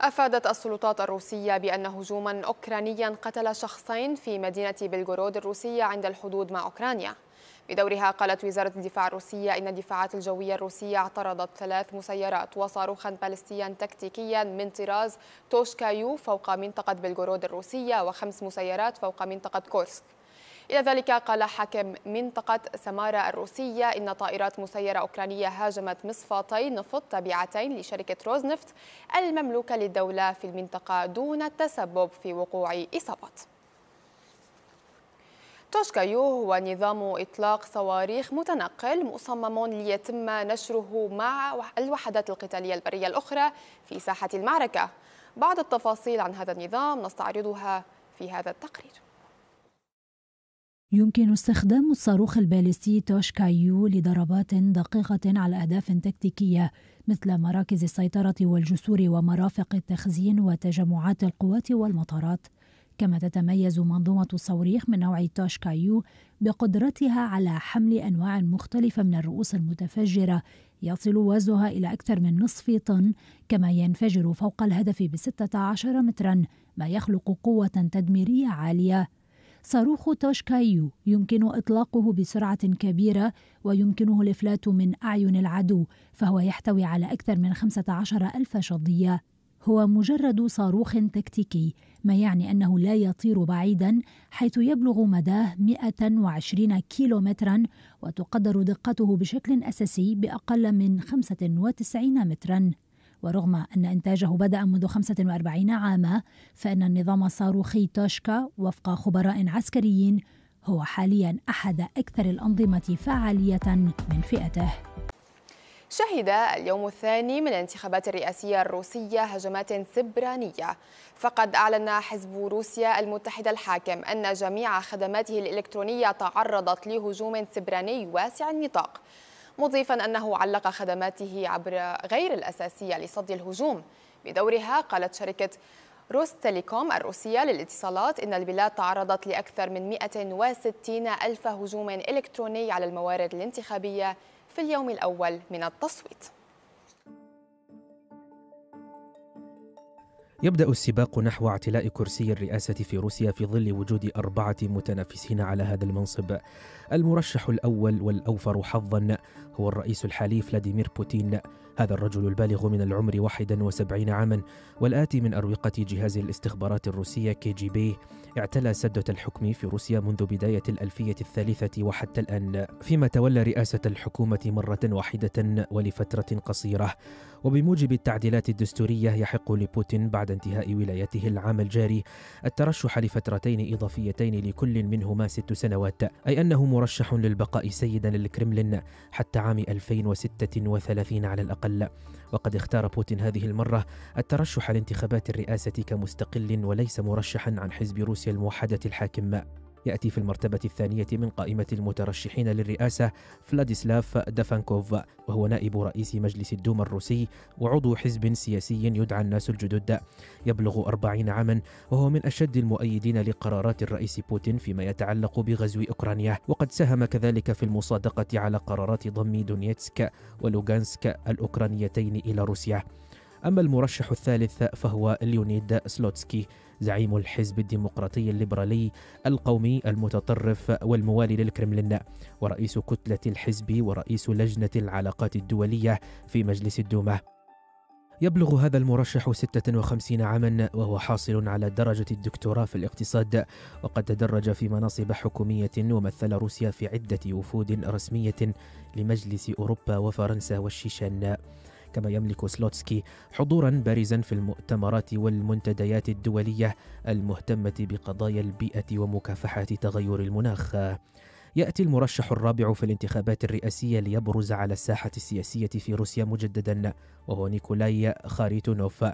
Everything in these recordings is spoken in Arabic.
أفادت السلطات الروسية بأن هجوما أوكرانيا قتل شخصين في مدينة بلغورود الروسية عند الحدود مع أوكرانيا بدورها قالت وزارة الدفاع الروسية إن الدفاعات الجوية الروسية اعترضت ثلاث مسيرات وصاروخا باليستيا تكتيكيا من طراز توشكايو فوق منطقة بلغورود الروسية وخمس مسيرات فوق منطقة كورسك إلى ذلك قال حاكم منطقة سمارة الروسية إن طائرات مسيرة أوكرانية هاجمت مصفاتي نفط تابعتين لشركة روزنفت المملوكة للدولة في المنطقة دون التسبب في وقوع إصابات توشكايو هو نظام إطلاق صواريخ متنقل مصمم ليتم نشره مع الوحدات القتالية البرية الأخرى في ساحة المعركة بعض التفاصيل عن هذا النظام نستعرضها في هذا التقرير يمكن استخدام الصاروخ البالستي توشكايو لضربات دقيقة على أهداف تكتيكية مثل مراكز السيطرة والجسور ومرافق التخزين وتجمعات القوات والمطارات كما تتميز منظومة الصواريخ من نوع توشكايو بقدرتها على حمل أنواع مختلفة من الرؤوس المتفجرة يصل وزنها إلى أكثر من نصف طن كما ينفجر فوق الهدف بستة عشر مترا ما يخلق قوة تدميرية عالية صاروخ تاشكايو يمكن إطلاقه بسرعة كبيرة ويمكنه الإفلات من أعين العدو فهو يحتوي على أكثر من 15 ألف شظية هو مجرد صاروخ تكتيكي ما يعني أنه لا يطير بعيدا حيث يبلغ مداه 120 كيلومترا وتقدر دقته بشكل أساسي بأقل من 95 مترا ورغم أن إنتاجه بدأ منذ 45 عاما فإن النظام الصاروخي توشكا وفق خبراء عسكريين هو حاليا أحد أكثر الأنظمة فعالية من فئته شهد اليوم الثاني من الانتخابات الرئاسية الروسية هجمات سبرانية فقد أعلن حزب روسيا المتحدة الحاكم أن جميع خدماته الإلكترونية تعرضت لهجوم سبراني واسع النطاق مضيفا أنه علق خدماته عبر غير الأساسية لصد الهجوم بدورها قالت شركة روستيليكوم الروسية للاتصالات إن البلاد تعرضت لأكثر من 160 ألف هجوم إلكتروني على الموارد الانتخابية في اليوم الأول من التصويت يبدأ السباق نحو اعتلاء كرسي الرئاسة في روسيا في ظل وجود أربعة متنافسين على هذا المنصب. المرشح الأول والأوفر حظا هو الرئيس الحالي فلاديمير بوتين هذا الرجل البالغ من العمر 71 عاما والآتي من أروقة جهاز الاستخبارات الروسية كي جي بي اعتلى سدة الحكم في روسيا منذ بداية الألفية الثالثة وحتى الآن فيما تولى رئاسة الحكومة مرة واحدة ولفترة قصيرة وبموجب التعديلات الدستورية يحق لبوتين بعد انتهاء ولايته العام الجاري الترشح لفترتين إضافيتين لكل منهما ست سنوات أي أنه مرشح للبقاء سيدا للكرملين حتى عام 2036 على الأقل أقل وقد اختار بوتين هذه المرة الترشح لانتخابات الرئاسة كمستقل وليس مرشحا عن حزب روسيا الموحدة الحاكم يأتي في المرتبة الثانية من قائمة المترشحين للرئاسة فلاديسلاف دافانكوف وهو نائب رئيس مجلس الدوما الروسي وعضو حزب سياسي يدعى الناس الجدد يبلغ 40 عاما وهو من أشد المؤيدين لقرارات الرئيس بوتين فيما يتعلق بغزو أوكرانيا وقد ساهم كذلك في المصادقة على قرارات ضم دونيتسك ولوغانسك الأوكرانيتين إلى روسيا أما المرشح الثالث فهو ليونيد سلوتسكي زعيم الحزب الديمقراطي الليبرالي القومي المتطرف والموالي للكرملين ورئيس كتلة الحزب ورئيس لجنة العلاقات الدولية في مجلس الدومة يبلغ هذا المرشح 56 عاما وهو حاصل على درجة الدكتوراه في الاقتصاد وقد تدرج في مناصب حكومية ومثل روسيا في عدة وفود رسمية لمجلس أوروبا وفرنسا والشيشان كما يملك سلوتسكي حضورا بارزا في المؤتمرات والمنتديات الدولية المهتمة بقضايا البيئة ومكافحة تغير المناخ يأتي المرشح الرابع في الانتخابات الرئاسية ليبرز على الساحة السياسية في روسيا مجددا وهو نيكولاي خاريتونوف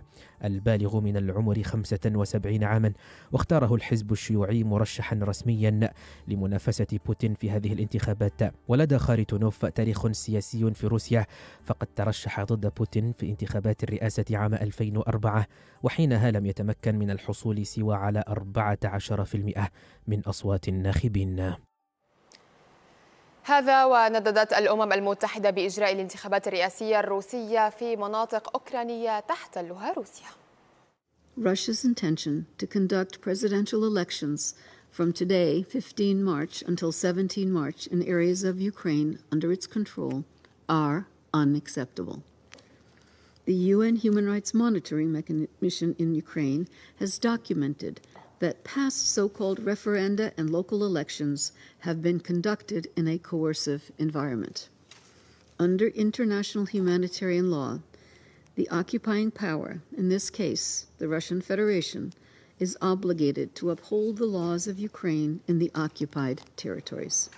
البالغ من العمر 75 عاما واختاره الحزب الشيوعي مرشحا رسميا لمنافسة بوتين في هذه الانتخابات ولدى خاريتونوف تاريخ سياسي في روسيا فقد ترشح ضد بوتين في انتخابات الرئاسة عام 2004 وحينها لم يتمكن من الحصول سوى على 14% من أصوات الناخبين هذا ونددت الأمم المتحدة بإجراء الانتخابات الرئاسية الروسية في مناطق أوكرانية تحتلها روسيا. Russia's intention to conduct presidential elections from today, 15 March, until 17 March in areas of Ukraine under its control are unacceptable. The UN Human Rights Monitoring Mission in Ukraine has documented that past so called referenda and local elections have been conducted in a coercive environment. Under international humanitarian law, the occupying power, in this case the Russian Federation, is obligated to uphold the laws of Ukraine in the occupied territories.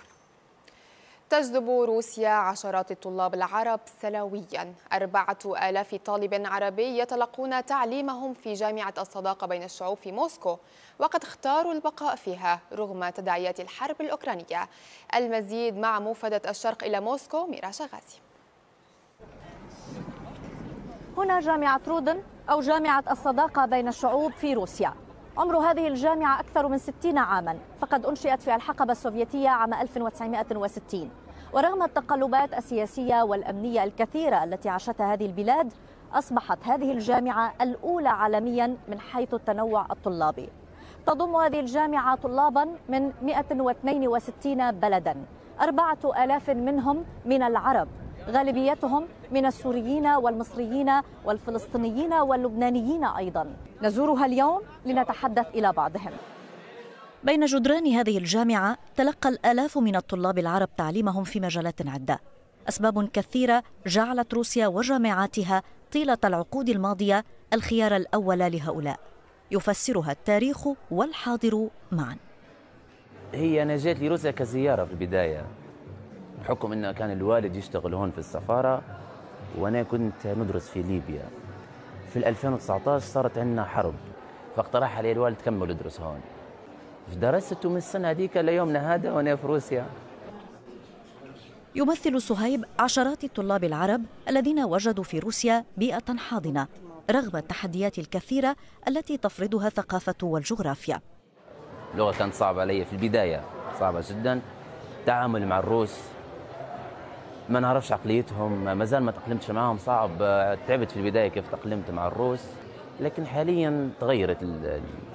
تجذب روسيا عشرات الطلاب العرب سنويا أربعة آلاف طالب عربي يتلقون تعليمهم في جامعة الصداقة بين الشعوب في موسكو وقد اختاروا البقاء فيها رغم تداعيات الحرب الأوكرانية المزيد مع موفدة الشرق إلى موسكو ميراشا غازي هنا جامعة رودن أو جامعة الصداقة بين الشعوب في روسيا عمر هذه الجامعة أكثر من 60 عاما فقد أنشئت في الحقبة السوفيتية عام 1960 ورغم التقلبات السياسية والأمنية الكثيرة التي عاشتها هذه البلاد أصبحت هذه الجامعة الأولى عالميا من حيث التنوع الطلابي تضم هذه الجامعة طلابا من 162 بلدا أربعة آلاف منهم من العرب غالبيتهم من السوريين والمصريين والفلسطينيين واللبنانيين أيضا نزورها اليوم لنتحدث إلى بعضهم بين جدران هذه الجامعة تلقى الآلاف من الطلاب العرب تعليمهم في مجالات عدة أسباب كثيرة جعلت روسيا وجامعاتها طيلة العقود الماضية الخيار الأول لهؤلاء يفسرها التاريخ والحاضر معا هي نجاة لروسيا كزيارة في البداية بحكم انه كان الوالد يشتغل هون في السفاره وانا كنت ندرس في ليبيا في 2019 صارت عندنا حرب فاقترح علي الوالد كمل ادرس هون فدرست من السنه هذيك ليومنا هذا وانا في روسيا يمثل صهيب عشرات الطلاب العرب الذين وجدوا في روسيا بيئه حاضنه رغم التحديات الكثيره التي تفرضها الثقافه والجغرافيا اللغه كانت صعبه علي في البدايه صعبه جدا التعامل مع الروس ما نعرفش عقليتهم مازال ما تأقلمتش معاهم صعب تعبت في البداية كيف تأقلمت مع الروس لكن حاليا تغيرت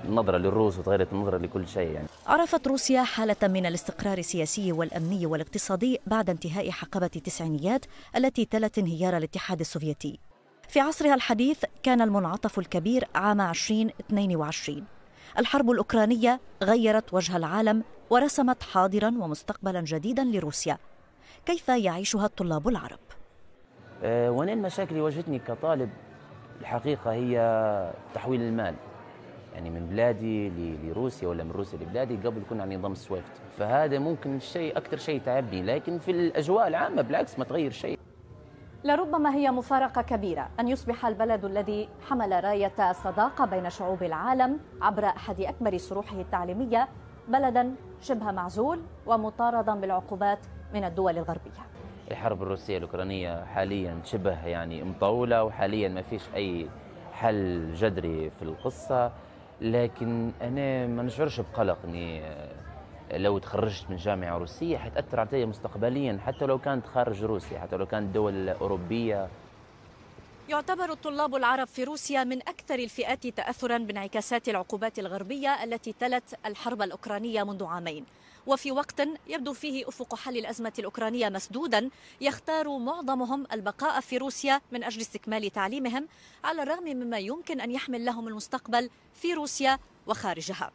النظرة للروس وتغيرت النظرة لكل شيء يعني. عرفت روسيا حالة من الاستقرار السياسي والأمني والاقتصادي بعد انتهاء حقبة التسعينيات التي تلت انهيار الاتحاد السوفيتي في عصرها الحديث كان المنعطف الكبير عام 2022 الحرب الأوكرانية غيرت وجه العالم ورسمت حاضرا ومستقبلا جديدا لروسيا كيف يعيشها الطلاب العرب آه، وانا المشاكل اللي واجهتني كطالب الحقيقه هي تحويل المال يعني من بلادي لروسيا ولا من روسيا لبلادي قبل كنا على نظام السويفت فهذا ممكن الشيء اكثر شيء تعبني لكن في الاجواء العامه بالعكس ما تغير شيء لربما هي مفارقة كبيرة أن يصبح البلد الذي حمل راية الصداقة بين شعوب العالم عبر أحد أكبر صروحه التعليمية بلدا شبه معزول ومطاردا بالعقوبات من الدول الغربية الحرب الروسية الأوكرانية حاليا شبه يعني مطولة وحاليا ما فيش أي حل جذري في القصة لكن أنا ما نشعرش بقلق أني آه، لو تخرجت من جامعة روسية حتأثر علي مستقبليا حتى لو كانت خارج روسيا حتى لو كانت دول أوروبية يعتبر الطلاب العرب في روسيا من أكثر الفئات تأثرا بانعكاسات العقوبات الغربية التي تلت الحرب الأوكرانية منذ عامين وفي وقت يبدو فيه أفق حل الأزمة الأوكرانية مسدودا يختار معظمهم البقاء في روسيا من أجل استكمال تعليمهم على الرغم مما يمكن أن يحمل لهم المستقبل في روسيا وخارجها